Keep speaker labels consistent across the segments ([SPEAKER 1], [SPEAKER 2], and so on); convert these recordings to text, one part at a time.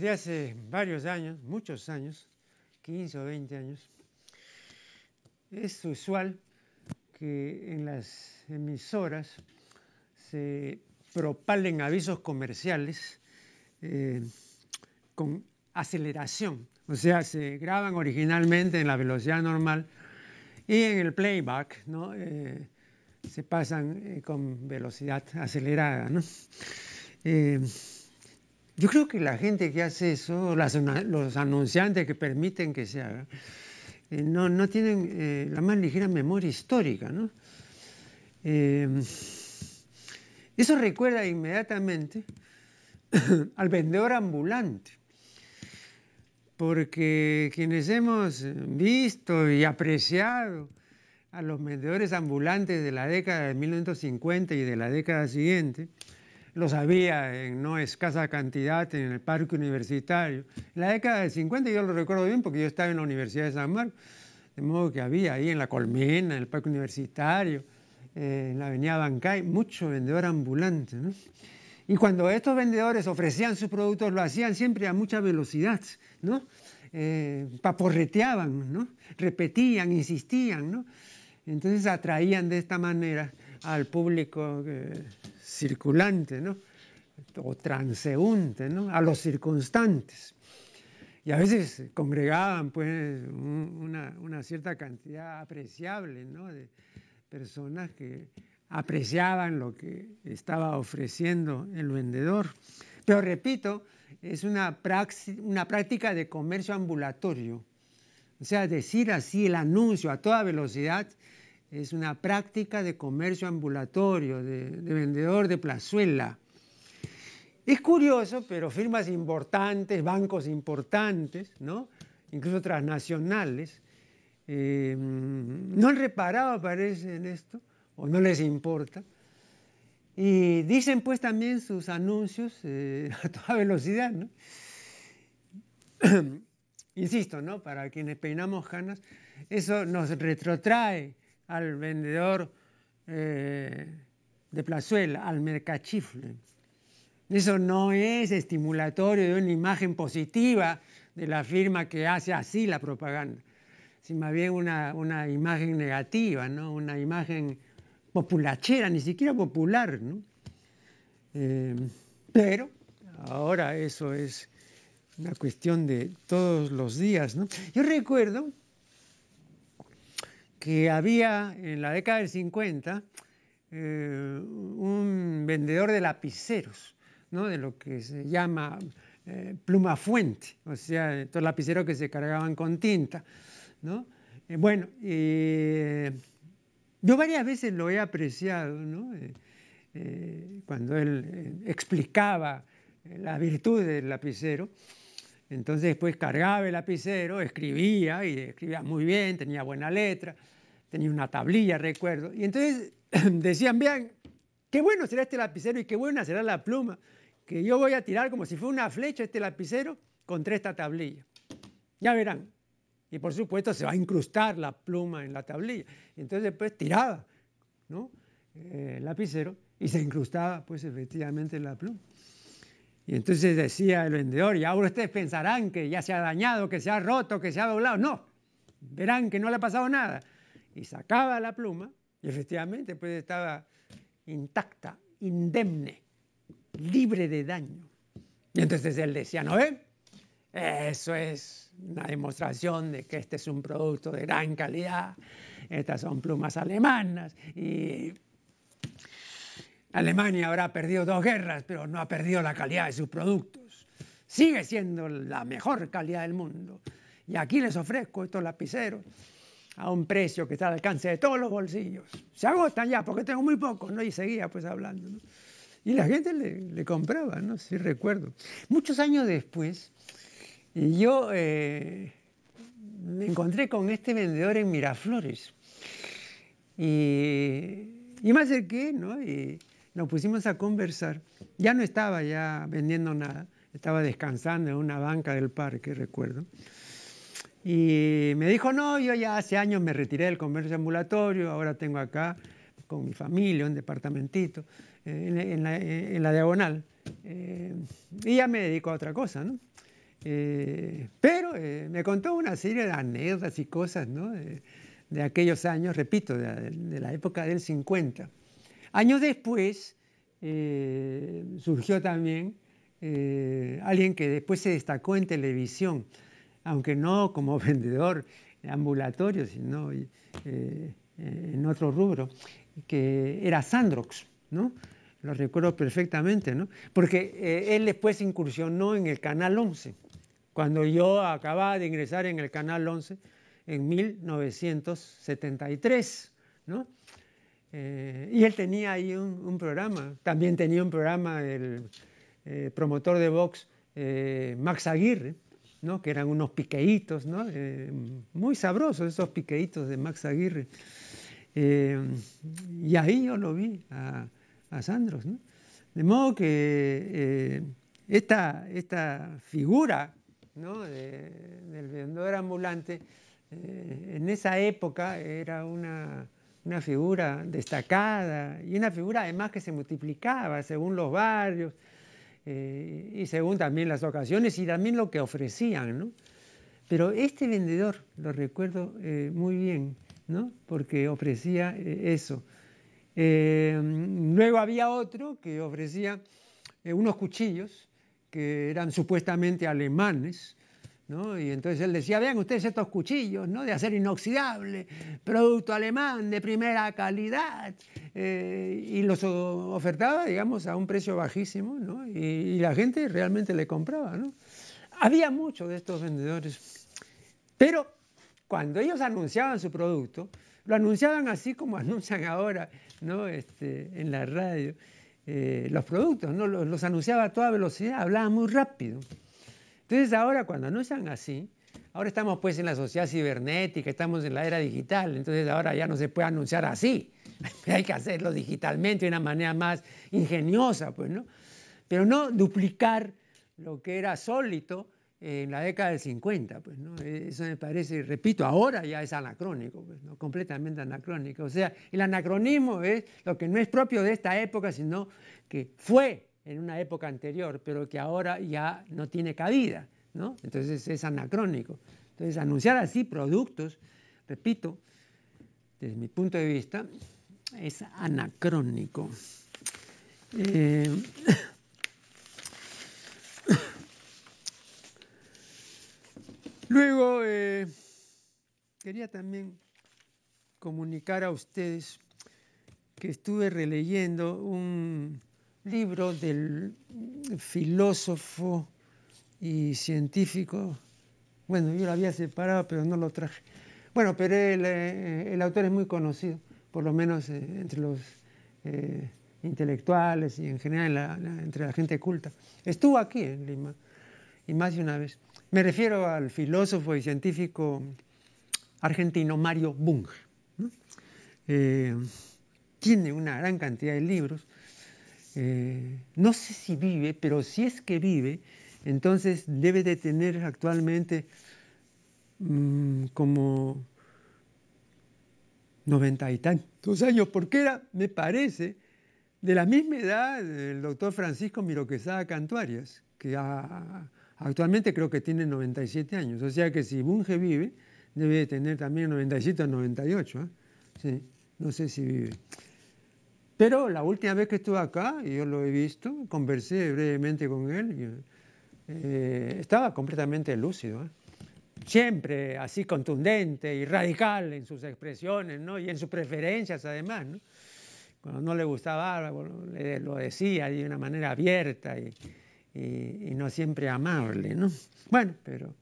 [SPEAKER 1] desde hace varios años, muchos años, 15 o 20 años, es usual que en las emisoras se propalen avisos comerciales eh, con aceleración, o sea, se graban originalmente en la velocidad normal y en el playback eh, se pasan eh, con velocidad acelerada. ¿no? Yo creo que la gente que hace eso, los anunciantes que permiten que se haga, eh, no, tienen eh, la más ligera memoria histórica. Em, eso recuerda inmediatamente al vendedor ambulante, porque quienes hemos visto y apreciado a los vendedores ambulantes de la década de 1950 y de la década siguiente, lo había en no escasa cantidad en el parque universitario. En la década del 50 yo lo recuerdo bien porque yo estaba en la Universidad de San Marcos, de modo que había ahí en la colmena, en el parque universitario, eh, en la avenida Bancay, mucho vendedor ambulante. Y cuando estos vendedores ofrecían sus productos, lo hacían siempre a mucha velocidad, ¿no? Eh, paporreteaban, ¿no? repetían, insistían, ¿no? entonces atraían de esta manera al público. Eh, circulante, ¿no? o transeúnte, ¿no? a los circunstantes. Y a veces congregaban pues, una, cierta cantidad apreciable de personas que apreciaban lo que estaba ofreciendo el vendedor. Pero repito, es una, una práctica de comercio ambulatorio. O sea, decir así el anuncio a toda velocidad es una práctica de comercio ambulatorio, de, vendedor de plazuela. Es curioso, pero firmas importantes, bancos importantes, ¿no? incluso transnacionales, eh, no han reparado, parece, en esto, o no les importa. Y dicen pues también sus anuncios eh, a toda velocidad, Insisto, ¿no? Para quienes peinamos canas, eso nos retrotrae al vendedor eh, de plazuela, al mercachifle. Eso no es estimulatorio de una imagen positiva de la firma que hace así la propaganda, sino más bien una, una imagen negativa, ¿no? una imagen populachera, ni siquiera popular. Eh, pero ahora eso es una cuestión de todos los días. ¿no? Yo recuerdo que había en la década del 50 eh, un vendedor de lapiceros, ¿no? de lo que se llama eh, pluma fuente, o sea, estos lapiceros que se cargaban con tinta. ¿no? Eh, bueno, yo varias veces lo he apreciado cuando él explicaba la virtud del lapicero. Entonces después pues, cargaba el lapicero, escribía y escribía muy bien, tenía buena letra, tenía una tablilla, recuerdo. Y entonces decían, vean, qué bueno será este lapicero y qué buena será la pluma, que yo voy a tirar como si fuera una flecha este lapicero contra esta tablilla. Ya verán. Y por supuesto se va a incrustar la pluma en la tablilla. Entonces pues tiraba, ¿no? Eh, el lapicero y se incrustaba pues efectivamente la pluma. Y entonces decía el vendedor, y ahora ustedes pensarán que ya se ha dañado, que se ha roto, que se ha doblado. No, verán que no le ha pasado nada. Y sacaba la pluma y efectivamente pues estaba intacta, indemne, libre de daño. Y entonces él decía, ¿no ve? Eso es una demostración de que este es un producto de gran calidad, estas son plumas alemanas y Alemania habrá perdido dos guerras, pero no ha perdido la calidad de sus productos. Sigue siendo la mejor calidad del mundo. Y aquí les ofrezco estos lapiceros a un precio que está al alcance de todos los bolsillos. Se agotan ya porque tengo muy pocos, ¿no? Y seguía pues hablando, ¿no? Y la gente le, compraba, ¿no? Sí recuerdo. Muchos años después, eh, yo eh, me encontré con este vendedor en Miraflores. Y, más me acerqué, ¿no? nos pusimos a conversar. Ya no estaba ya vendiendo nada, estaba descansando en una banca del parque, recuerdo. Y me dijo, no, yo ya hace años me retiré del comercio ambulatorio, ahora tengo acá con mi familia un departamentito eh, eh, en, la, diagonal. Eh, y ya me dedico a otra cosa, ¿no? pero me contó una serie de anécdotas y cosas, ¿no? de, aquellos años, repito, de la época del 50. Años después eh, surgió también eh, alguien que después se destacó en televisión, aunque no como vendedor ambulatorio, sino eh, en otro rubro, que era Sandrox, ¿no? Lo recuerdo perfectamente, ¿no? Porque él después incursionó en el Canal 11, cuando yo acababa de ingresar en el Canal 11 en 1973, ¿no? Eh, y él tenía ahí un, programa, también tenía un programa el eh, promotor de Vox eh, Max Aguirre, que eran unos piqueitos, muy sabrosos esos piqueitos de Max Aguirre. y ahí yo lo vi a, a Sandros. De modo que esta, esta, figura del vendedor ambulante en esa época era una una figura destacada y una figura además que se multiplicaba según los barrios eh, y según también las ocasiones y también lo que ofrecían. Pero este vendedor, lo recuerdo eh, muy bien, ¿no? porque ofrecía eh, eso. luego había otro que ofrecía unos cuchillos que eran supuestamente alemanes, y entonces él decía, vean ustedes estos cuchillos, ¿no? De acero inoxidable, producto alemán de primera calidad, eh, y los ofertaba, digamos, a un precio bajísimo, ¿no? y, la gente realmente le compraba, ¿no? Había muchos de estos vendedores, pero cuando ellos anunciaban su producto, lo anunciaban así como anuncian ahora, ¿no? Este, en la radio. Eh, los productos, ¿no? los anunciaba a toda velocidad, hablaba muy rápido. Entonces ahora cuando anuncian así, ahora estamos pues en la sociedad cibernética, estamos en la era digital, entonces ahora ya no se puede anunciar así, hay que hacerlo digitalmente de una manera más ingeniosa, pues, ¿no? Pero no duplicar lo que era sólito en la década del 50, pues, ¿no? E-, eso me parece, repito, ahora ya es anacrónico, pues, ¿no? Completamente anacrónico. O sea, el anacronismo es lo que no es propio de esta época, sino que fue en una época anterior, pero que ahora ya no tiene cabida, ¿no? Entonces es anacrónico. Entonces anunciar así productos, repito, desde mi punto de vista, es anacrónico. Eh, luego, eh, quería también comunicar a ustedes que estuve releyendo un libro del filósofo y científico. Bueno, yo lo había separado, pero no lo traje. Bueno, pero eh, eh, el, autor es muy conocido, por lo menos eh, entre los intelectuales y en general entre la gente culta. Estuvo aquí en Lima, y más de una vez. Me refiero al filósofo y científico argentino Mario Bunge. tiene una gran cantidad de libros eh, no sé si vive, pero si es que vive, entonces debe de tener actualmente mm, como noventa y tantos años, porque era, me parece, de la misma edad del doctor Francisco Miroquesada Cantuarias, que actualmente creo que tiene 97 años. O sea que si Bunge vive, debe de tener también 97 o 98. ¿eh? Sí, no sé si vive. Pero la última vez que estuve acá, yo lo he visto, conversé brevemente con él, eh, estaba completamente lúcido. ¿eh? Siempre así contundente y radical en sus expresiones ¿no? y en sus preferencias además. Cuando no le gustaba algo, lo decía de una manera abierta y, no siempre amable. ¿no? Bueno, pero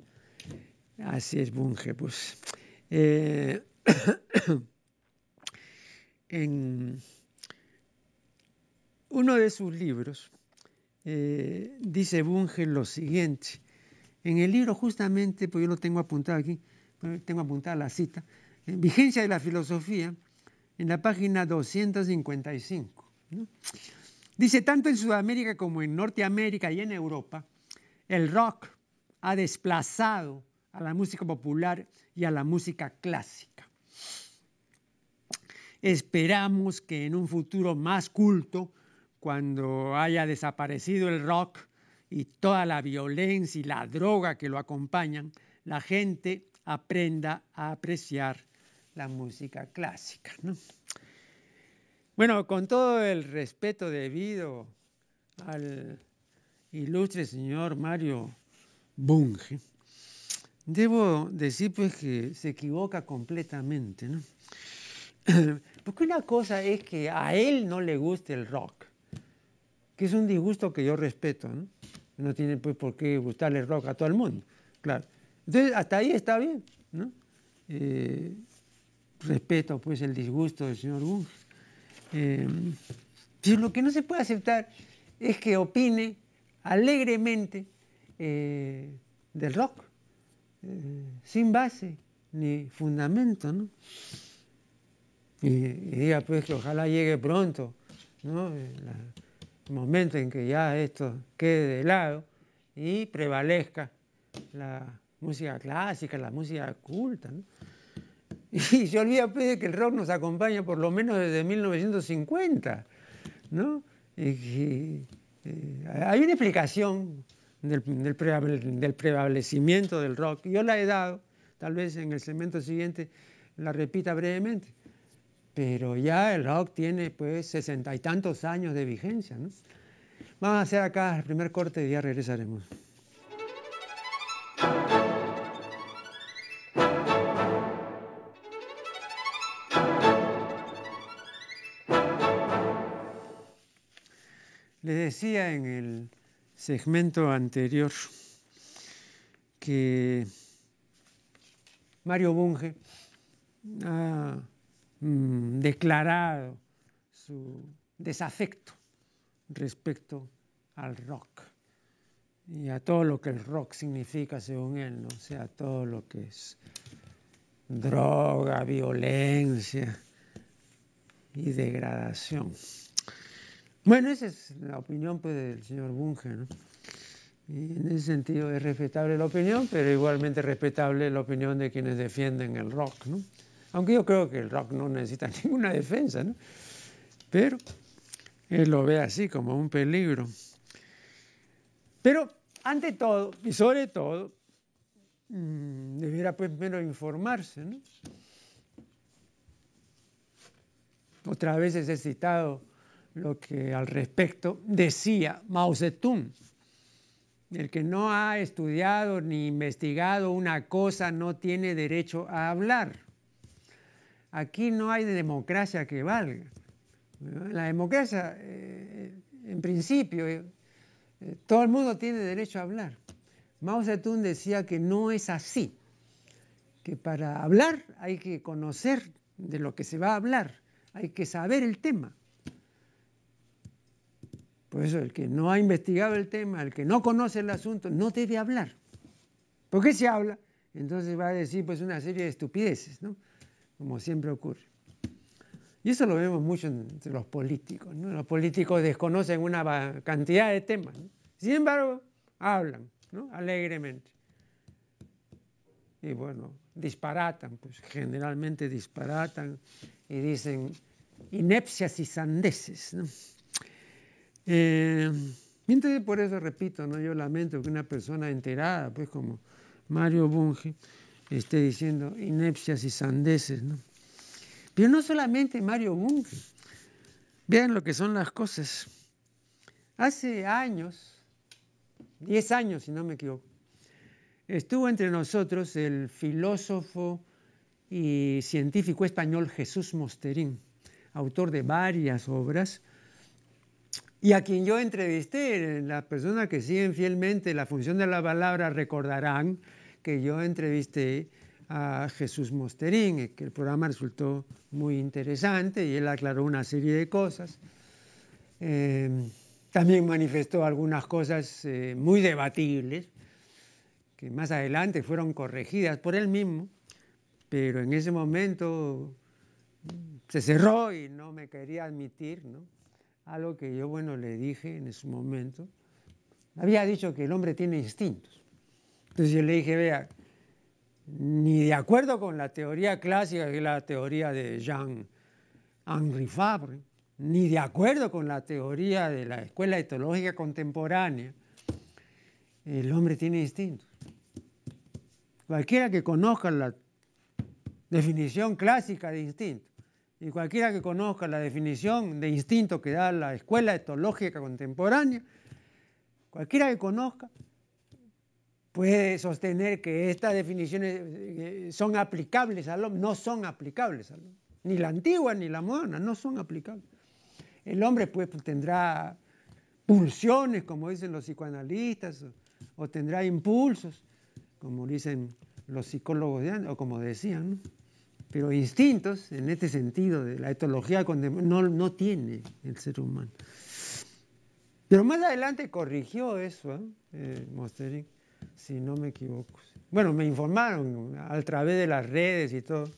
[SPEAKER 1] así es Bunge. Pues. Eh, en, uno de sus libros, eh, dice Bunge lo siguiente. En el libro justamente, pues yo lo tengo apuntado aquí, eh, tengo apuntada la cita, en Vigencia de la Filosofía, en la página 255. Dice, tanto en Sudamérica como en Norteamérica y en Europa, el rock ha desplazado a la música popular y a la música clásica. Esperamos que en un futuro más culto cuando haya desaparecido el rock y toda la violencia y la droga que lo acompañan, la gente aprenda a apreciar la música clásica. ¿no? Bueno, con todo el respeto debido al ilustre señor Mario Bunge, debo decir pues que se equivoca completamente, Porque una cosa es que a él no le guste el rock que es un disgusto que yo respeto. No, no tiene pues, por qué gustarle rock a todo el mundo, claro. Entonces, hasta ahí está bien. ¿no? Eh, respeto pues el disgusto del señor Bush. Eh, pero lo que no se puede aceptar es que opine alegremente eh, del rock, sin base ni fundamento, ¿no? Y, diga pues que ojalá llegue pronto, ¿no? momento en que ya esto quede de lado y prevalezca la música clásica, la música culta. Y se olvida pues, que el rock nos acompaña por lo menos desde 1950. ¿no? hay una explicación del, del prevalecimiento del rock. Yo la he dado, tal vez en el segmento siguiente la repita brevemente. Pero ya el rock tiene pues sesenta y tantos años de vigencia. ¿no? Vamos a hacer acá el primer corte y ya regresaremos. Les decía en el segmento anterior que Mario Bunge ha Mm, declarado su desafecto respecto al rock y a todo lo que el rock significa según él, ¿no? o sea, todo lo que es droga, violencia y degradación. Bueno, esa es la opinión pues, del señor Bunge. ¿no? Y en ese sentido es respetable la opinión, pero igualmente respetable la opinión de quienes defienden el rock. ¿no? Aunque yo creo que el rock no necesita ninguna defensa, ¿no? Pero él eh, lo ve así como un peligro. Pero ante todo y sobre todo, mm, debiera debiera pues, primero informarse, ¿no? vez vez he citado lo que al respecto decía Mao Zedong. El que no ha estudiado ni investigado una cosa no tiene derecho a hablar aquí no hay democracia que valga. La democracia, eh, en principio, eh, eh, todo el mundo tiene derecho a hablar. Mao Zedong decía que no es así, que para hablar hay que conocer de lo que se va a hablar, hay que saber el tema. Por eso el que no ha investigado el tema, el que no conoce el asunto, no debe hablar. ¿Por qué se habla? Entonces va a decir pues una serie de estupideces, ¿no? como siempre ocurre. Y eso lo vemos mucho entre los políticos. Los políticos desconocen una cantidad de temas. Sin embargo, hablan alegremente. Y bueno, disparatan, pues generalmente disparatan y dicen inepcias y sandeces. Eh, entonces, por eso repito, ¿no? yo lamento que una persona enterada, pues como Mario Bunge, esté diciendo inepcias y sandeces. Pero no solamente Mario Bunge. Vean lo que son las cosas. Hace años, 10 años si no me equivoco, estuvo entre nosotros el filósofo y científico español Jesús Mosterín, autor de varias obras, y a quien yo entrevisté, la persona que siguen fielmente la función de la palabra recordarán, que yo entrevisté a Jesús Mosterín, eh, que el programa resultó muy interesante y él aclaró una serie de cosas. Em, también manifestó algunas cosas eh, muy debatibles, que más adelante fueron corregidas por él mismo, pero en ese momento mm, se cerró y no me quería admitir, ¿no? Algo que yo, bueno, le dije en ese momento. Había dicho que el hombre tiene instintos. Entonces yo le dije, vea, ni de acuerdo con la teoría clásica, que es la teoría de Jean-Henri Fabre, ni de acuerdo con la teoría de la escuela etológica contemporánea, el hombre tiene instinto. Cualquiera que conozca la definición clásica de instinto y cualquiera que conozca la definición de instinto que da la escuela etológica contemporánea, cualquiera que conozca, puede sostener que estas definiciones eh, son aplicables al hombre, no son aplicables al hombre. Ni la antigua ni la moderna, no son aplicables. El hombre pues, pues tendrá pulsiones, como dicen los psicoanalistas, o, tendrá impulsos, como dicen los psicólogos de o como decían, pero instintos, en este sentido de la etología no, no tiene el ser humano. Pero más adelante corrigió eso, ¿eh? eh si no me equivoco. Bueno, me informaron a través de las redes y todo,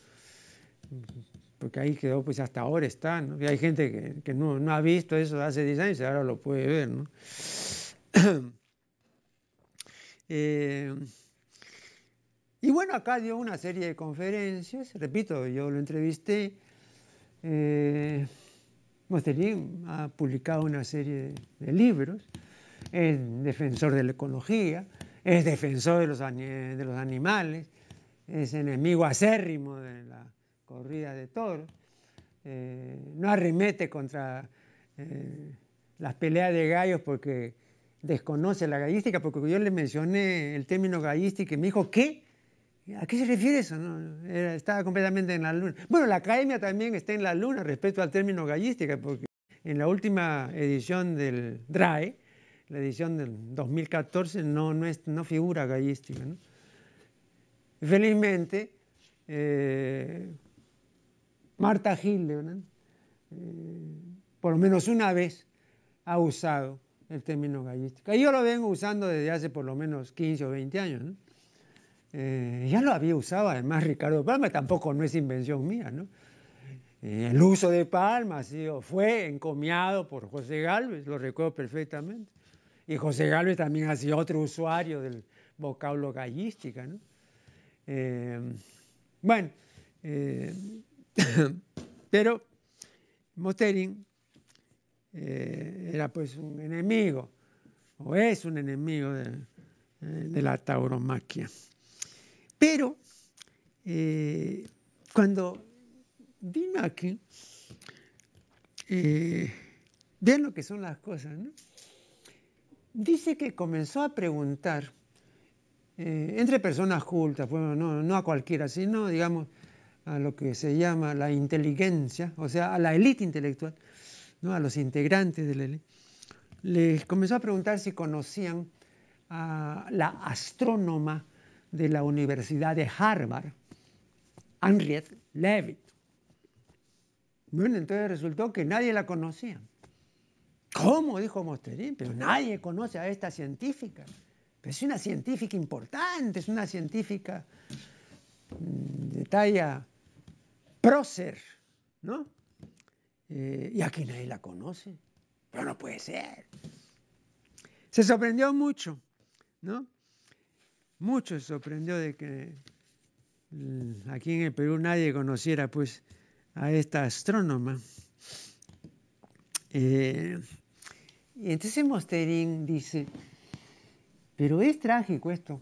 [SPEAKER 1] porque ahí quedó, pues hasta ahora está, ¿no? hay gente que, no, ha visto eso hace 10 años y ahora lo puede ver, ¿no? Eh, y bueno, acá dio una serie de conferencias, repito, yo lo entrevisté, eh, Mosterín ha publicado una serie de libros, es defensor de la ecología, es defensor de los, de los animales, es enemigo acérrimo de la corrida de toros, eh, no arremete contra eh, las peleas de gallos porque desconoce la gallística, porque yo le mencioné el término gallística y me dijo, ¿qué? ¿A qué se refiere eso? estaba completamente en la luna. Bueno, la academia también está en la luna respecto al término gallística, porque en la última edición del DRAE, la edición del 2014 no, no, no figura gallística. Felizmente, eh, Marta Gil, eh, por lo menos una vez, ha usado el término gallística. yo lo vengo usando desde hace por lo menos 15 o 20 años. Eh, ya lo había usado además Ricardo Palma, tampoco no es invención mía. ¿no? el uso de Palma fue encomiado por José Galvez, lo recuerdo perfectamente. Y José Galvez también ha sido otro usuario del vocablo gallística. ¿no? Eh, bueno, eh, pero Moterin eh, era pues un enemigo, o es un enemigo de, la tauromaquia. Pero cuando vino aquí, vean lo que son las cosas, ¿no? dice que comenzó a preguntar eh, entre personas cultas, no, a cualquiera, sino, digamos, a lo que se llama la inteligencia, o sea, a la élite intelectual, ¿no? a los integrantes de la élite, les comenzó a preguntar si conocían a la astrónoma de la Universidad de Harvard, Henriette Levitt. Bueno, entonces resultó que nadie la conocía. ¿Cómo? dijo Mosterín, pero nadie conoce a esta científica. Pero es una científica importante, es una científica mm, de talla prócer, ¿no? Eh, y aquí nadie la conoce. Pero no puede ser. Se sorprendió mucho, ¿no? Mucho se sorprendió de que mm, aquí en el Perú nadie conociera pues a esta astrónoma. Eh, y entonces Mosterín dice, pero es trágico esto,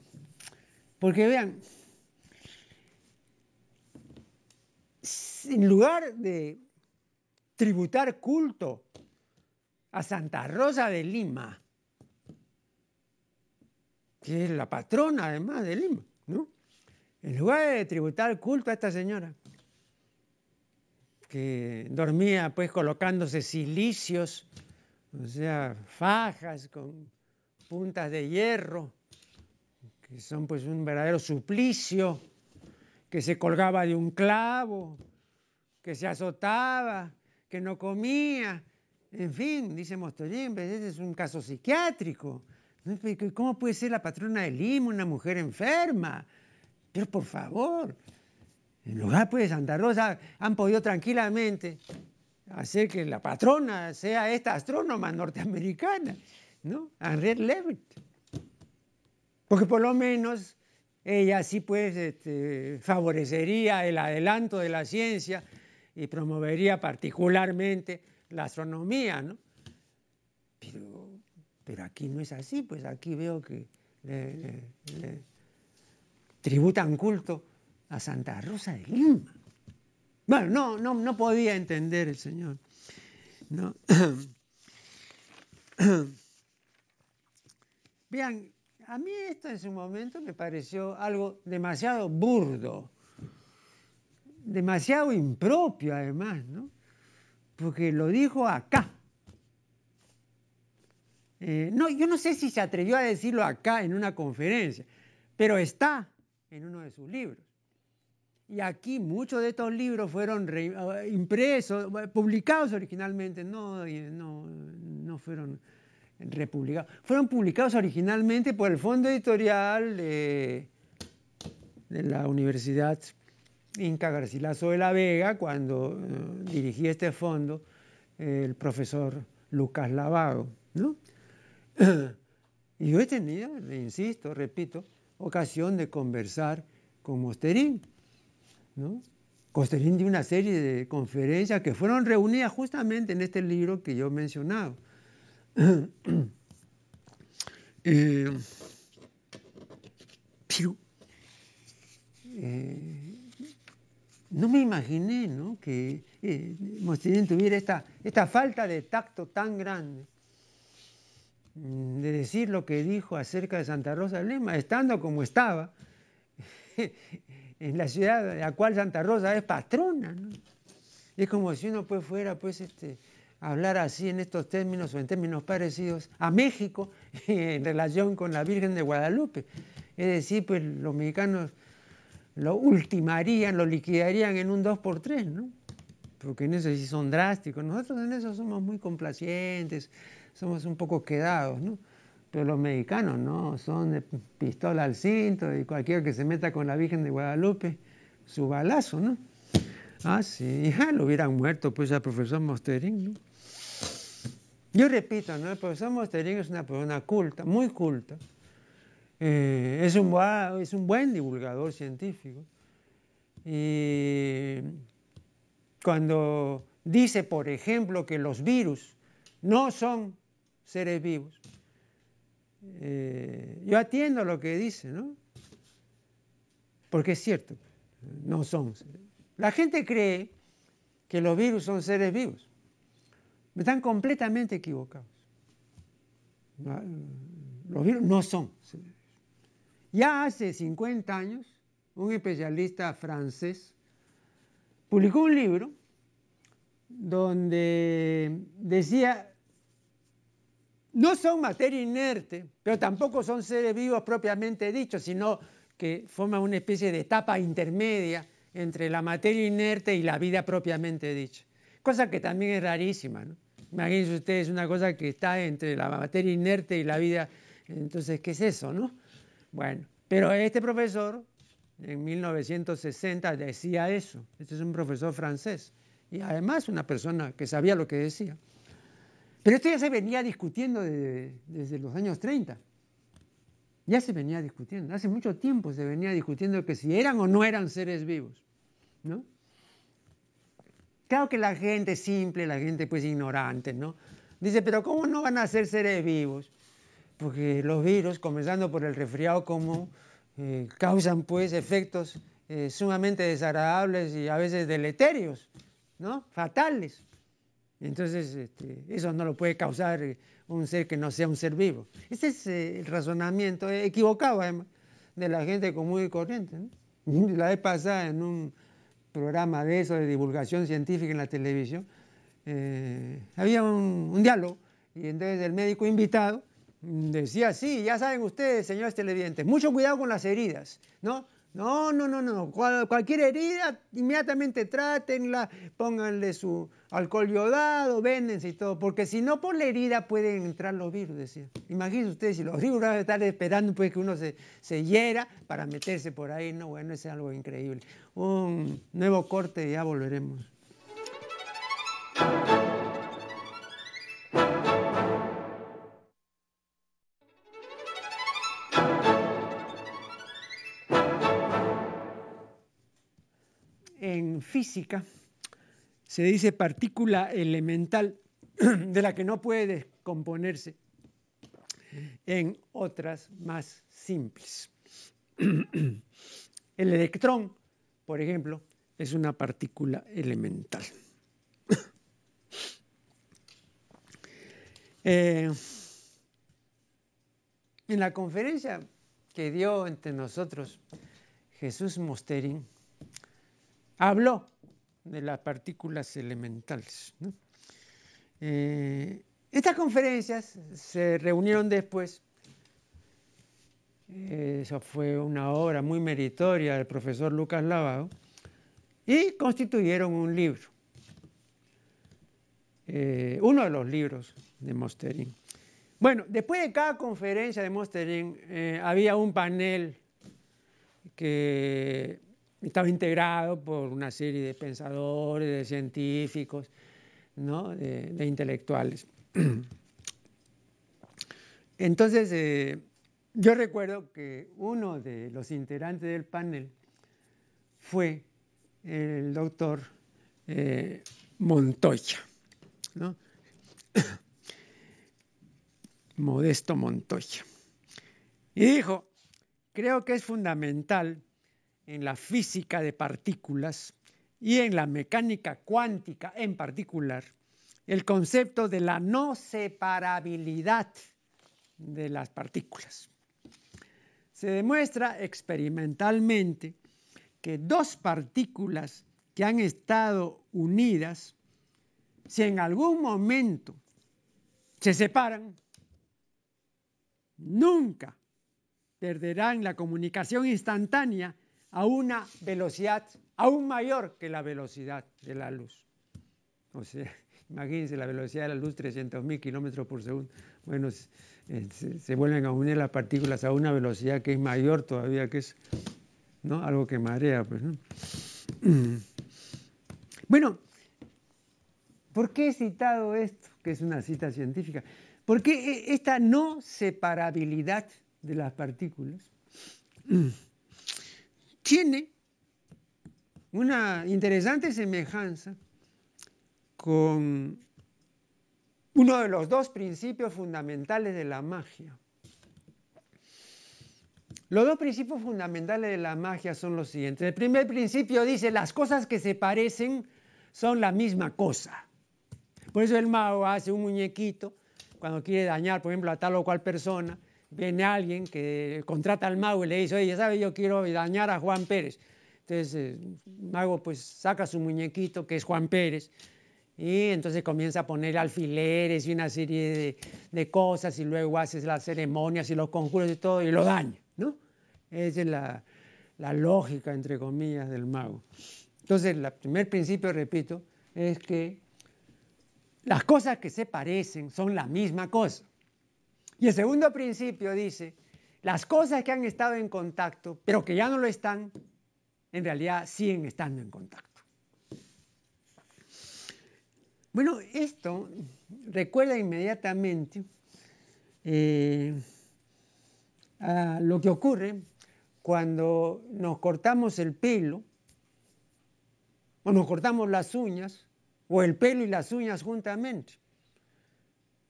[SPEAKER 1] porque vean, en lugar de tributar culto a Santa Rosa de Lima, que es la patrona además de Lima, ¿no? En lugar de tributar culto a esta señora, que dormía pues colocándose silicios o sea, fajas con puntas de hierro, que son pues un verdadero suplicio, que se colgaba de un clavo, que se azotaba, que no comía, en fin, dice Mostolín, pues, ese es un caso psiquiátrico. Pues, ¿Cómo puede ser la patrona de Lima una mujer enferma? Pero por favor, en lugar pues Santa Rosa ah, han podido tranquilamente hacer que la patrona sea esta astrónoma norteamericana, ¿no? Henriette Levitt, Porque por lo menos ella sí pues este, favorecería el adelanto de la ciencia y promovería particularmente la astronomía, ¿no? Pero, aquí no es así, pues aquí veo que le tributan culto a Santa Rosa de Lima. Bueno, no, no, podía entender el Señor. ¿no? Vean, a mí esto en su momento me pareció algo demasiado burdo, demasiado impropio además, ¿no? Porque lo dijo acá. Eh, no, yo no sé si se atrevió a decirlo acá en una conferencia, pero está en uno de sus libros. Y aquí muchos de estos libros fueron eh, impresos, eh, publicados originalmente, no, eh, no, fueron republicados. Fueron publicados originalmente por el Fondo Editorial de, la Universidad Inca Garcilaso de la Vega, cuando dirigía este fondo el profesor Lucas Lavago. Y yo he tenido, insisto, repito, ocasión de conversar con Mosterín. ¿no? Costerín dio una serie de conferencias que fueron reunidas justamente en este libro que yo he mencionado eh, pero eh, no me imaginé que eh, tuviera esta, esta falta de tacto tan grande mm, de decir lo que dijo acerca de Santa Rosa de Lima, estando como estaba, En la ciudad de la cual Santa Rosa es patrona. es como si uno pues fuera pues este, a hablar así en estos términos o en términos parecidos a México en relación con la Virgen de Guadalupe. Es decir, pues los mexicanos lo ultimarían, lo liquidarían en un 2 por 3 ¿no? Porque en eso sí son drásticos. Nosotros en eso somos muy complacientes, somos un poco quedados, ¿no? Pero los mexicanos no, son pistola al cinto y cualquiera que se meta con la Virgen de Guadalupe, su balazo, ¿no? Ah, sí, lo hubieran muerto pues el profesor Mosterín, ¿no? Yo repito, ¿no? El profesor Mosterín es una persona culta, muy culta. Eh, es, un, es un buen divulgador científico. Y cuando dice, por ejemplo, que los virus no son seres vivos, eh, yo atiendo lo que dice, ¿no? Porque es cierto, no son. La gente cree que los virus son seres vivos. Están completamente equivocados. Los virus no son. Ya hace 50 años, un especialista francés publicó un libro donde decía no son materia inerte, pero tampoco son seres vivos propiamente dichos, sino que forman una especie de etapa intermedia entre la materia inerte y la vida propiamente dicha. Cosa que también es rarísima. ¿no? Imagínense ustedes una cosa que está entre la materia inerte y la vida. Entonces, ¿qué es eso? No? Bueno, pero este profesor en 1960 decía eso. Este es un profesor francés y además una persona que sabía lo que decía. Pero esto ya se venía discutiendo desde, los años 30. Ya se venía discutiendo, hace mucho tiempo se venía discutiendo que si eran o no eran seres vivos, ¿no? Claro que la gente simple, la gente pues ignorante, ¿no? Dice, pero ¿cómo no van a ser seres vivos? Porque los virus, comenzando por el resfriado común, eh, causan pues efectos eh, sumamente desagradables y a veces deleterios, ¿no? Fatales. Entonces, este, eso no lo puede causar eh, un ser que no sea un ser vivo. Ese es eh, el razonamiento equivocado, además, de la gente común y corriente. La vez pasada, en un programa de eso, de divulgación científica en la televisión, eh, había un, un diálogo y entonces el médico invitado mm, decía, sí, ya saben ustedes, señores televidentes, mucho cuidado con las heridas, ¿no? No, no, no, no. cualquier herida, inmediatamente trátenla, pónganle su alcohol yodado, véndense y todo. Porque si no, por la herida pueden entrar los virus, decía. Imagínense ustedes, si los virus van a estar esperando pues, que uno se, se hiera para meterse por ahí. No, bueno, es algo increíble. Un nuevo corte ya volveremos. física se dice partícula elemental de la que no puede descomponerse en otras más simples. El electrón, por ejemplo, es una partícula elemental. Eh, en la conferencia que dio entre nosotros Jesús Mosterin, habló de las partículas elementales. Eh, estas conferencias se reunieron después. Eso fue una obra muy meritoria del profesor Lucas Lavado y constituyeron un libro, eh, uno de los libros de Mosterín. Bueno, después de cada conferencia de Mosterín eh, había un panel que estaba integrado por una serie de pensadores, de científicos, de, intelectuales. Entonces, eh, yo recuerdo que uno de los integrantes del panel fue el doctor eh, Montoya, ¿no? Modesto Montoya. Y dijo, creo que es fundamental en la física de partículas y en la mecánica cuántica en particular, el concepto de la no separabilidad de las partículas. Se demuestra experimentalmente que dos partículas que han estado unidas, si en algún momento se separan, nunca perderán la comunicación instantánea a una velocidad aún mayor que la velocidad de la luz. O sea, imagínense la velocidad de la luz, 300.000 kilómetros por segundo. Bueno, eh, se, vuelven a unir las partículas a una velocidad que es mayor todavía, que es ¿no? algo que marea. Pues, Bueno, ¿por qué he citado esto, que es una cita científica? ¿Por qué eh, esta no separabilidad de las partículas? tiene una interesante semejanza con uno de los dos principios fundamentales de la magia. Los dos principios fundamentales de la magia son los siguientes. El primer principio dice, las cosas que se parecen son la misma cosa. Por eso el mago hace un muñequito cuando quiere dañar, por ejemplo, a tal o cual persona, viene alguien que contrata al mago y le dice, oye, ya ¿sabe? Yo quiero dañar a Juan Pérez. Entonces eh, el mago pues saca su muñequito, que es Juan Pérez, y entonces comienza a poner alfileres y una serie de, cosas, y luego haces las ceremonias y los conjuros y todo, y lo daña, ¿no? Esa es la, la lógica, entre comillas, del mago. Entonces, el primer principio, repito, es que las cosas que se parecen son la misma cosa. Y el segundo principio dice, las cosas que han estado en contacto, pero que ya no lo están, en realidad siguen estando en contacto. Bueno, esto recuerda inmediatamente eh, lo que ocurre cuando nos cortamos el pelo, o nos cortamos las uñas, o el pelo y las uñas juntamente.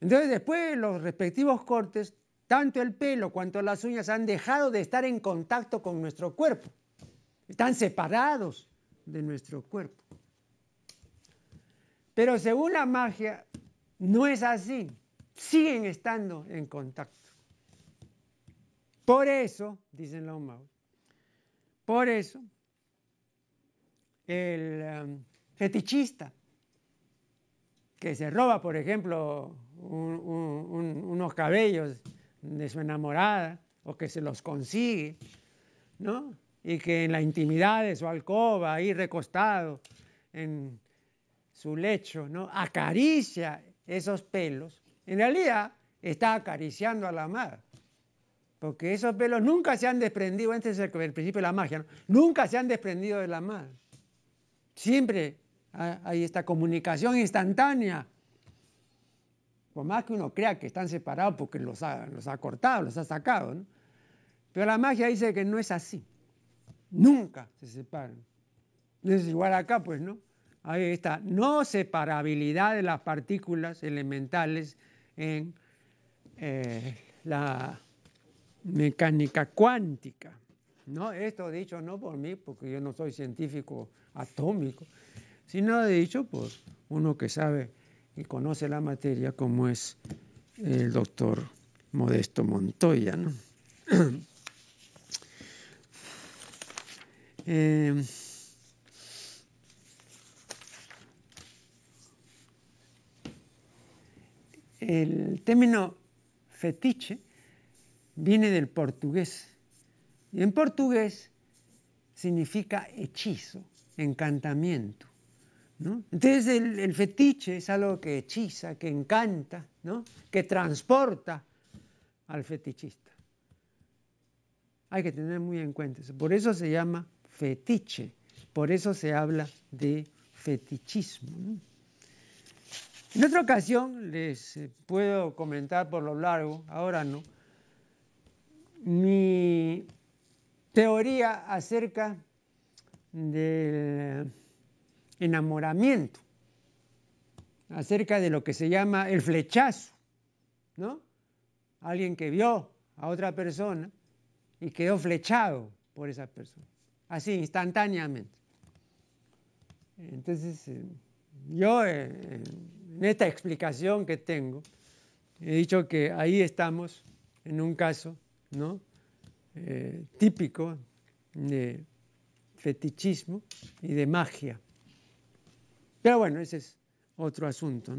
[SPEAKER 1] Entonces después los respectivos cortes, tanto el pelo cuanto las uñas han dejado de estar en contacto con nuestro cuerpo. Están separados de nuestro cuerpo. Pero según la magia, no es así. Siguen estando en contacto. Por eso, dicen los maus, por eso el eh, fetichista que se roba, por ejemplo, unos cabellos de su enamorada o que se los consigue, ¿no? Y que en la intimidad de su alcoba, ahí recostado en su lecho, ¿no? Acaricia esos pelos. En realidad está acariciando a la amada, porque esos pelos nunca se han desprendido, antes este es el, principio de la magia, ¿no? nunca se han desprendido de la madre. Siempre hay ah, esta comunicación instantánea. Por más que uno crea que están separados porque los ha, cortado, los ha sacado. Pero la magia dice que no es así. Nunca se separan. es igual acá, pues, ¿no? Hay esta no separabilidad de las partículas elementales en eh, la mecánica cuántica. esto dicho no por mí, porque yo no soy científico atómico, sin nada dicho, pues uno que sabe y conoce la materia como es el doctor Modesto Montoya. Eh, el término fetiche viene del portugués. Y en portugués significa hechizo, encantamiento. Entonces el, fetiche es algo que hechiza, que encanta, ¿no? que transporta al fetichista. Hay que tener muy en cuenta eso. Por eso se llama fetiche, por eso se habla de fetichismo. En otra ocasión les eh, puedo comentar por lo largo, ahora no, mi teoría acerca del enamoramiento acerca de lo que se llama el flechazo, ¿no? Alguien que vio a otra persona y quedó flechado por esa persona, así instantáneamente. Entonces, eh, yo eh, en esta explicación que tengo, he dicho que ahí estamos en un caso ¿no? Eh, típico de fetichismo y de magia. Pero bueno, ese es otro asunto.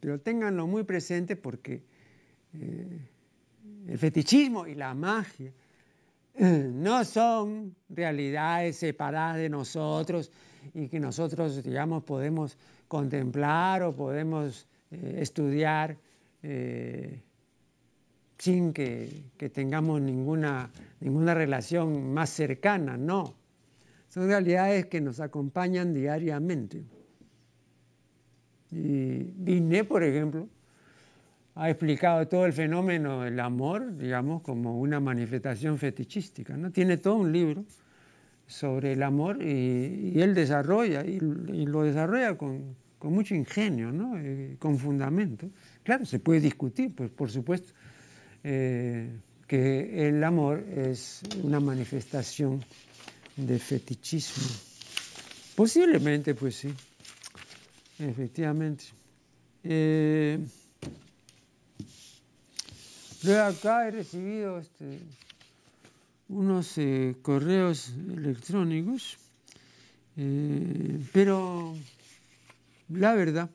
[SPEAKER 1] Pero ténganlo muy presente porque eh, el fetichismo y la magia no son realidades separadas de nosotros y que nosotros, digamos, podemos contemplar o podemos eh, estudiar eh, sin que, tengamos ninguna relación más cercana, no. Son realidades que nos acompañan diariamente. Y Binet, por ejemplo, ha explicado todo el fenómeno del amor, digamos, como una manifestación fetichística. ¿no? Tiene todo un libro sobre el amor y, él desarrolla, y, lo desarrolla con, mucho ingenio, ¿no? Eh, con fundamento. Claro, se puede discutir, pues por supuesto, eh, que el amor es una manifestación de fetichismo. Posiblemente, pues sí, efectivamente. Eh, acá he recibido este, unos eh, correos electrónicos, eh, pero la verdad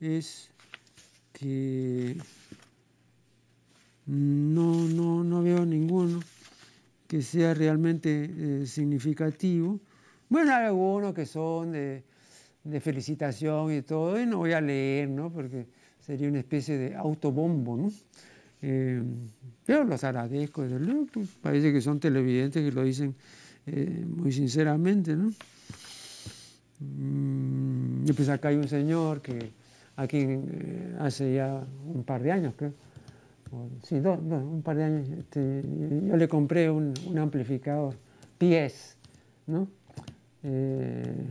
[SPEAKER 1] es que no, no, no veo ninguno que sea realmente eh, significativo. Bueno, hay algunos que son de, felicitación y todo, y no voy a leer, ¿no? Porque sería una especie de autobombo, ¿no? Eh, pero los agradezco, desde pues, parece que son televidentes que lo dicen eh, muy sinceramente, ¿no? Mm, y pues acá hay un señor que aquí hace ya un par de años, creo, sí, un par de años, este, yo le compré un, amplificador pies, ¿no? Eh,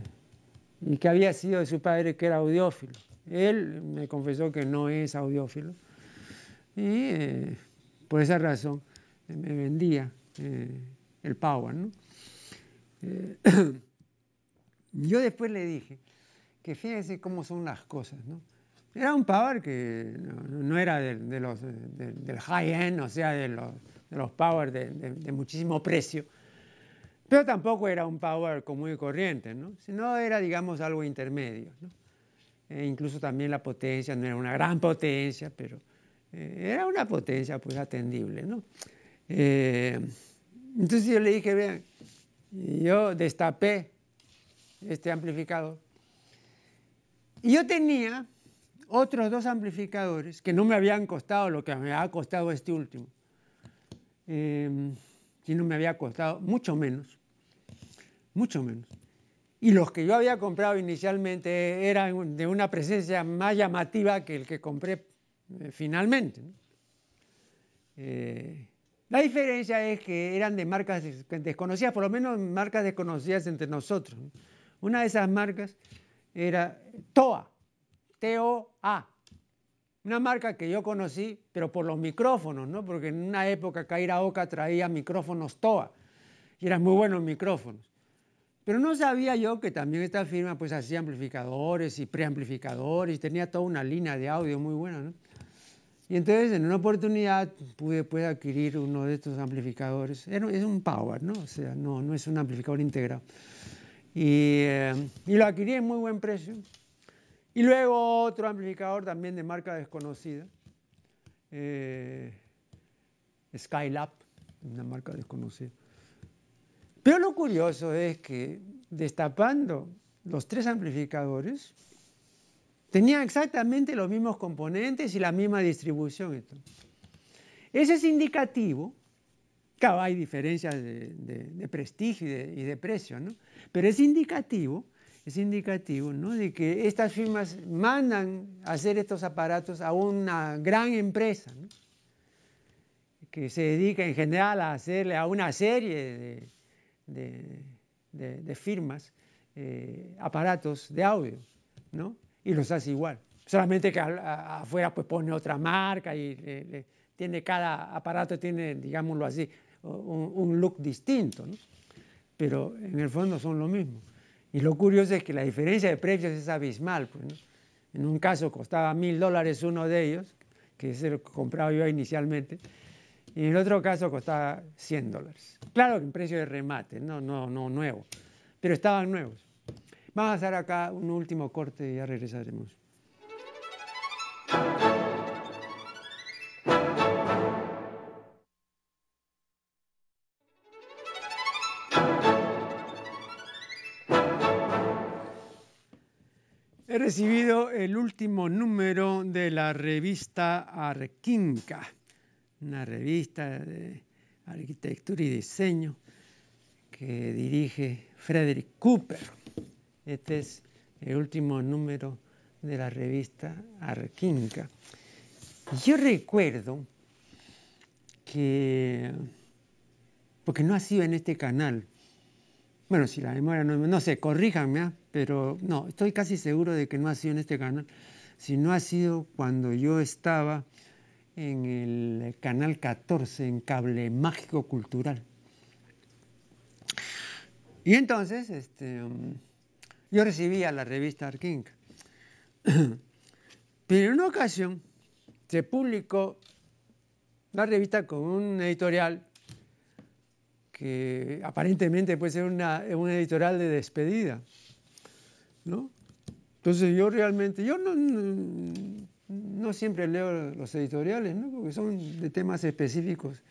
[SPEAKER 1] y que había sido de su padre que era audiófilo. Él me confesó que no es audiófilo y eh, por esa razón eh, me vendía el power, ¿no? yo después le dije que fíjese cómo son las cosas, ¿no? Era un power que no, era de, los, del high-end, o sea, de los, powers power de, muchísimo precio, pero tampoco era un power común y corriente, ¿no? sino era, digamos, algo intermedio. E incluso también la potencia, no era una gran potencia, pero eh, era una potencia pues atendible. ¿no? Eh, entonces yo le dije, vean, yo destapé este amplificador y yo tenía otros dos amplificadores que no me habían costado lo que me ha costado este último. Em, si no me había costado mucho menos, mucho menos. Y los que yo había comprado inicialmente eran de una presencia más llamativa que el que compré eh, finalmente. Eh, la diferencia es que eran de marcas desconocidas, por lo menos marcas desconocidas entre nosotros. Una de esas marcas era TOA, TOA. Una marca que yo conocí, pero por los micrófonos, ¿no? Porque en una época Kaira Oca traía micrófonos TOA y eran muy buenos micrófonos. Pero no sabía yo que también esta firma pues hacía amplificadores y preamplificadores, y tenía toda una línea de audio muy buena, ¿no? Y entonces en una oportunidad pude, adquirir uno de estos amplificadores. Es un power, ¿no? O sea, no, es un amplificador integrado. Y, eh, y lo adquirí en muy buen precio. Y luego otro amplificador también de marca desconocida, eh, Skylab, una marca desconocida. Pero lo curioso es que destapando los tres amplificadores, tenían exactamente los mismos componentes y la misma distribución. Eso es indicativo, claro, hay diferencias de, prestigio y de, precio, pero es indicativo es indicativo ¿no? de que estas firmas mandan hacer estos aparatos a una gran empresa que se dedica en general a hacerle a una serie de, firmas eh, aparatos de audio ¿no? y los hace igual. Solamente que afuera pues pone otra marca y tiene cada aparato tiene, digámoslo así, un, look distinto, pero en el fondo son lo mismo. Y lo curioso es que la diferencia de precios es abismal. Pues, En un caso costaba mil dólares uno de ellos, que es el que compraba yo inicialmente, y en el otro caso costaba 100 dólares. Claro que en precio de remate, no, no, no nuevo, pero estaban nuevos. Vamos a hacer acá un último corte y ya regresaremos. He recibido el último número de la revista Arquinca, una revista de arquitectura y diseño que dirige Frederick Cooper. Este es el último número de la revista Arquinca. Yo recuerdo que, porque no ha sido en este canal, bueno, si la memoria no, se sé, corríjanme, ¿ah? pero no, estoy casi seguro de que no ha sido en este canal, sino ha sido cuando yo estaba en el canal 14, en Cable Mágico Cultural. Y entonces, este, mm, yo recibía la revista Arking. Pero en una ocasión se publicó la revista con un editorial que aparentemente puede ser una, editorial de despedida. Entonces yo realmente, yo no, no, siempre leo los editoriales, porque son de temas específicos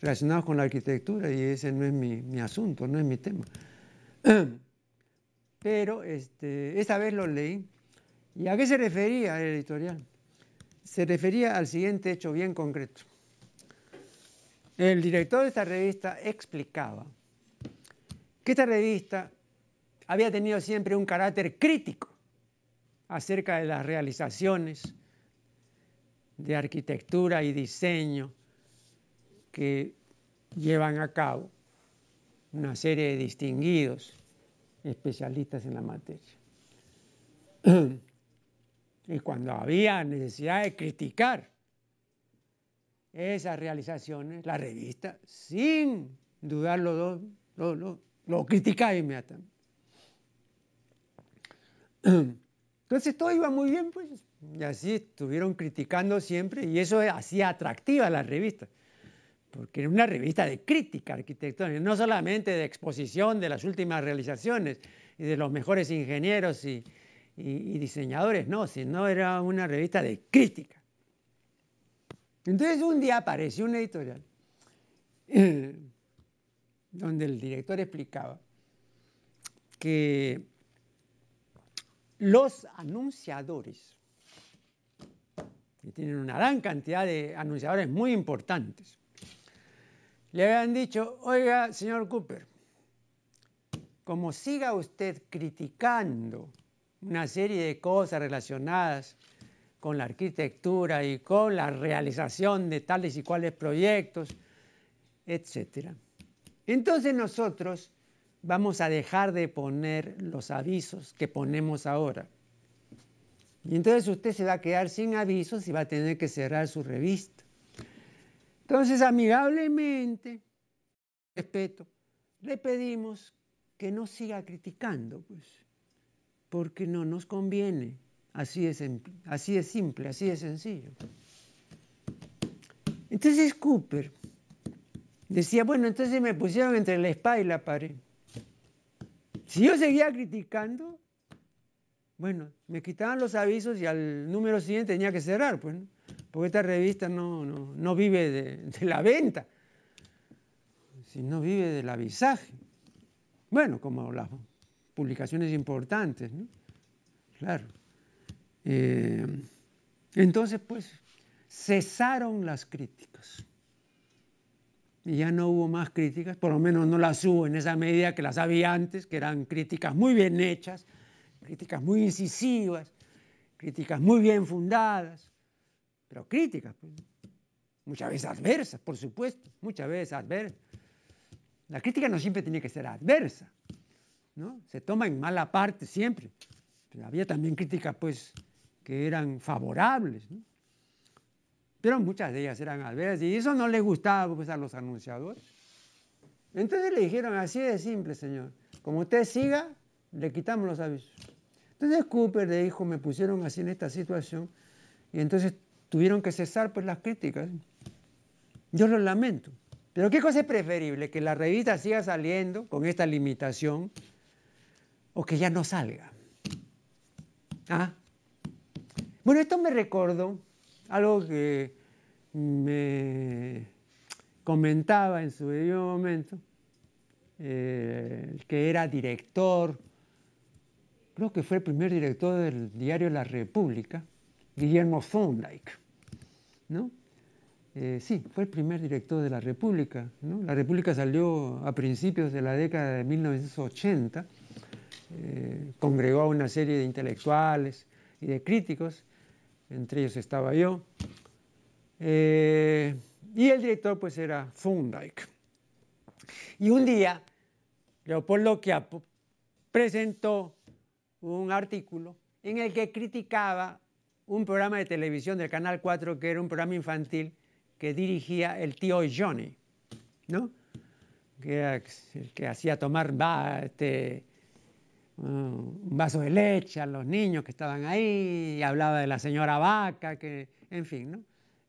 [SPEAKER 1] relacionados con la arquitectura y ese no es mi, mi asunto, no es mi tema. Pero este, esta vez lo leí. ¿Y a qué se refería el editorial? Se refería al siguiente hecho bien concreto. El director de esta revista explicaba que esta revista había tenido siempre un carácter crítico acerca de las realizaciones de arquitectura y diseño que llevan a cabo una serie de distinguidos especialistas en la materia. Y cuando había necesidad de criticar esas realizaciones, la revista, sin dudarlo, lo, lo, lo, y criticaba inmediatamente. Entonces todo iba muy bien, pues, y así estuvieron criticando siempre, y eso hacía atractiva la revista, porque era una revista de crítica arquitectónica, no solamente de exposición de las últimas realizaciones y de los mejores ingenieros y diseñadores, no, sino era una revista de crítica. Entonces un día apareció una editorial donde el director explicaba que los anunciadores, que tienen una gran cantidad de anunciadores muy importantes, le habían dicho, oiga, señor Cooper, como siga usted criticando una serie de cosas relacionadas con la arquitectura y con la realización de tales y cuales proyectos, etc. Entonces nosotros vamos a dejar de poner los avisos que ponemos ahora. Y entonces usted se va a quedar sin avisos y va a tener que cerrar su revista. Entonces, amigablemente, respeto, le pedimos que no siga criticando, pues, porque no nos conviene. Así es, así simple, así es sencillo. Entonces Cooper decía, bueno, entonces me pusieron entre la espada y la pared. Si yo seguía criticando, bueno, me quitaban los avisos y al número siguiente tenía que cerrar, pues, porque esta revista no, vive de, de, la venta, sino vive del avisaje. Bueno, como las publicaciones importantes, ¿no? Claro. Eh, entonces, pues, cesaron las críticas. Y ya no hubo más críticas, por lo menos no las hubo en esa medida que las había antes, que eran críticas muy bien hechas, críticas muy incisivas, críticas muy bien fundadas, pero críticas, pues, muchas veces adversas, por supuesto, muchas veces adversas. La crítica no siempre tiene que ser adversa, ¿no? Se toma en mala parte siempre. Pero había también críticas pues, que eran favorables. Pero muchas de ellas eran adversas y eso no les gustaba pues, a los anunciadores. Entonces le dijeron, así de simple, señor, como usted siga, le quitamos los avisos. Entonces Cooper le dijo, me pusieron así en esta situación y entonces tuvieron que cesar pues, las críticas. Yo lo lamento. Pero ¿qué cosa es preferible? ¿Que la revista siga saliendo con esta limitación o que ya no salga? ¿Ah? Bueno, esto me recordó algo que me comentaba en su debido momento, eh, que era director, creo que fue el primer director del diario La República, Guillermo Thorndike, ¿no? Eh, sí, fue el primer director de La República, La República salió a principios de la década de 1980, eh, congregó a una serie de intelectuales y de críticos, entre ellos estaba yo. Eh, y el director pues era Fundyke. Y un día, Leopoldo Quiapo presentó un artículo en el que criticaba un programa de televisión del Canal 4 que era un programa infantil que dirigía el tío Johnny, ¿no? Que era el que hacía tomar este, un vaso de leche a los niños que estaban ahí, y hablaba de la señora vaca, que, en fin, ¿no?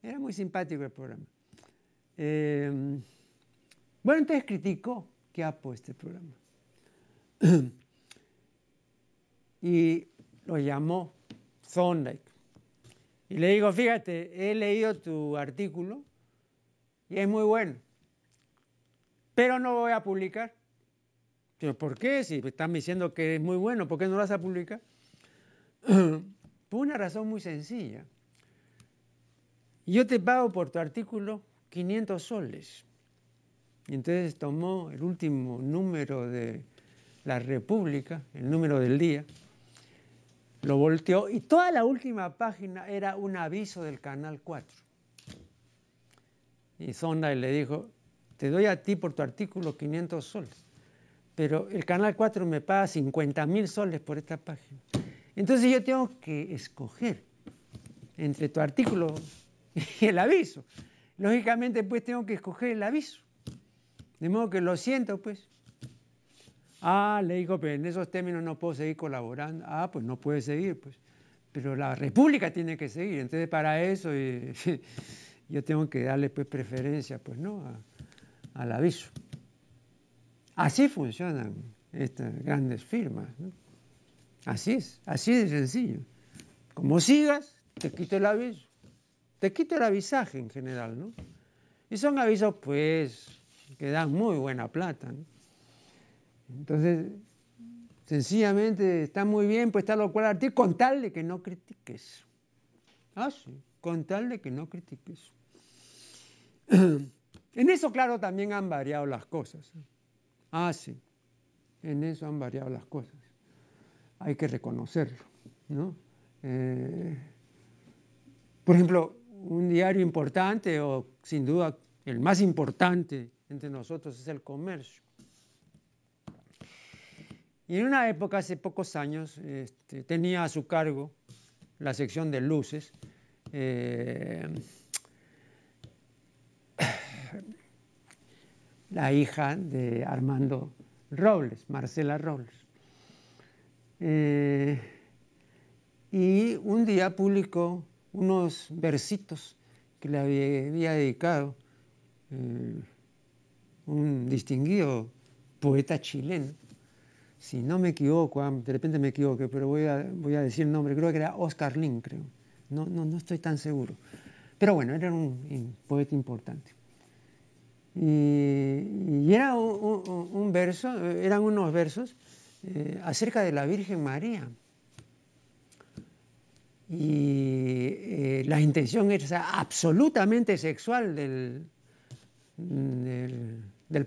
[SPEAKER 1] Era muy simpático el programa. Eh, bueno, entonces criticó que ha puesto el programa. y lo llamó Thorndike. Y le digo, fíjate, he leído tu artículo y es muy bueno, pero no voy a publicar. ¿por qué? Si están diciendo que es muy bueno, ¿por qué no lo vas a publicar? Por una razón muy sencilla. Yo te pago por tu artículo 500 soles. Y entonces tomó el último número de la República, el número del día, lo volteó y toda la última página era un aviso del Canal 4. Y Sonda le dijo, te doy a ti por tu artículo 500 soles pero el Canal 4 me paga 50 mil soles por esta página. Entonces yo tengo que escoger entre tu artículo y el aviso. Lógicamente, pues tengo que escoger el aviso. De modo que lo siento, pues. Ah, le digo, pero en esos términos no puedo seguir colaborando. Ah, pues no puede seguir, pues. Pero la República tiene que seguir. Entonces, para eso eh, yo tengo que darle pues, preferencia, pues, ¿no? al aviso. Así funcionan estas grandes firmas. Así es, así de sencillo. Como sigas, te quito el aviso. Te quito el avisaje en general, ¿no? Y son avisos, pues, que dan muy buena plata. ¿no? Entonces, sencillamente está muy bien, pues está lo cual artículo, con tal de que no critiques. Así, ah, con tal de que no critiques. en eso, claro, también han variado las cosas hace. Ah, en eso han variado las cosas. Hay que reconocerlo. ¿no? Eh, por ejemplo, un diario importante o sin duda el más importante entre nosotros es el comercio. Y en una época, hace pocos años, este, tenía a su cargo la sección de luces. Eh, la hija de Armando Robles, Marcela Robles. Eh, y un día publicó unos versitos que le había dedicado eh, un distinguido poeta chileno. Si no me equivoco, de repente me equivoco, pero voy a, decir el nombre, creo que era Oscar Lin, creo. No, no, estoy tan seguro. Pero bueno, era un poeta importante. Y, era un, verso, eran unos versos eh, acerca de la Virgen María. Y eh, la intención era absolutamente sexual del,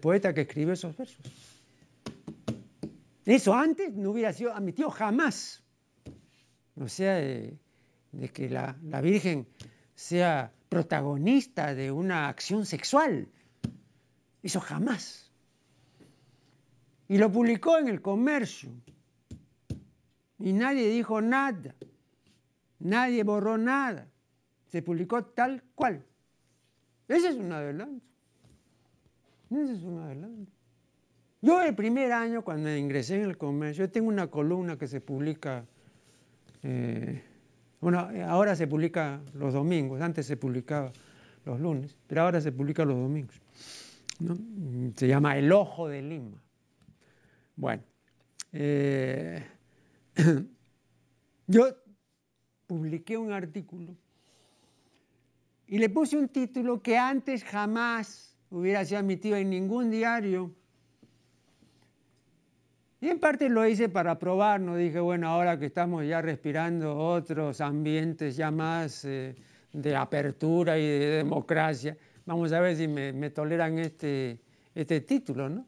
[SPEAKER 1] poeta que escribió esos versos. Eso antes no hubiera sido admitido jamás. O sea, eh, de, que la, Virgen sea protagonista de una acción sexual eso jamás. Y lo publicó en el comercio. Y nadie dijo nada. Nadie borró nada. Se publicó tal cual. Ese es un adelanto. Ese es un adelanto. Yo el primer año, cuando ingresé en el comercio, tengo una columna que se publica, eh, bueno, ahora se publica los domingos, antes se publicaba los lunes, pero ahora se publica los domingos. Se llama El Ojo de Lima. Bueno, eh, yo publiqué un artículo y le puse un título que antes jamás hubiera sido admitido en ningún diario. Y en parte lo hice para probar no Dije, bueno, ahora que estamos ya respirando otros ambientes ya más eh, de apertura y de democracia, Vamos a ver si me, toleran este, este título, ¿no?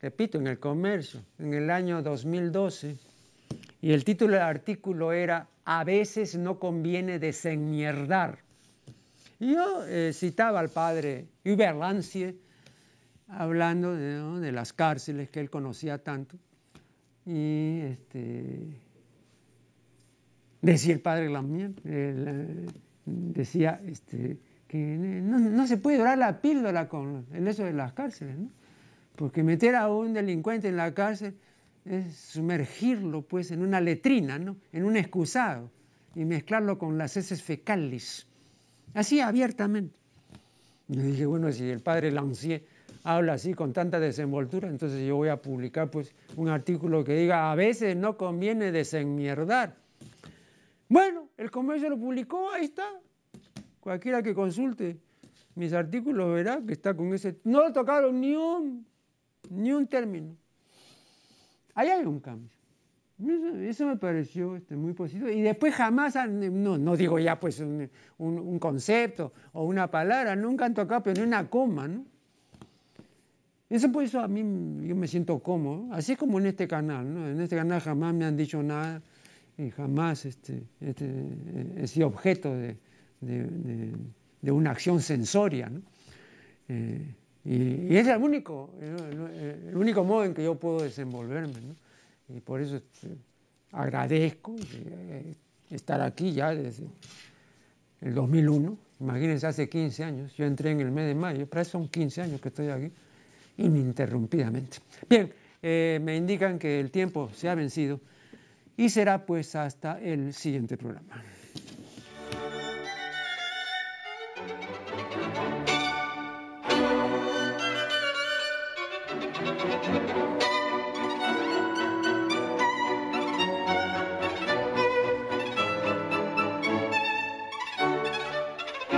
[SPEAKER 1] Repito, en el comercio, en el año 2012. Y el título del artículo era A veces no conviene desenmierdar. Y yo eh, citaba al padre Hubert Lancier hablando de, las cárceles que él conocía tanto. Y este, decía el padre Lamien, eh, decía, este, que no, se puede dorar la píldora con, en eso de las cárceles, ¿no? porque meter a un delincuente en la cárcel es sumergirlo pues en una letrina, ¿no? en un excusado, y mezclarlo con las heces fecales, así abiertamente. yo dije, bueno, si el padre Lancier habla así con tanta desenvoltura, entonces yo voy a publicar pues un artículo que diga, a veces no conviene desenmierdar. Bueno, el comercio lo publicó, ahí está, Cualquiera que consulte mis artículos verá que está con ese... No tocaron ni un, ni un término. Ahí hay un cambio. Eso, me pareció este, muy positivo. Y después jamás, no, digo ya pues un, concepto o una palabra, nunca han tocado, pero ni una coma, Eso por pues, eso a mí yo me siento cómodo, así es como en este canal, En este canal jamás me han dicho nada y jamás este, este, he sido objeto de, de, una acción sensoria. Eh, y, es el único, el, único modo en que yo puedo desenvolverme. Y por eso este, agradezco eh, estar aquí ya desde el 2001. Imagínense, hace 15 años, yo entré en el mes de mayo, pero son 15 años que estoy aquí, ininterrumpidamente. Bien, eh, me indican que el tiempo se ha vencido y será pues hasta el siguiente programa.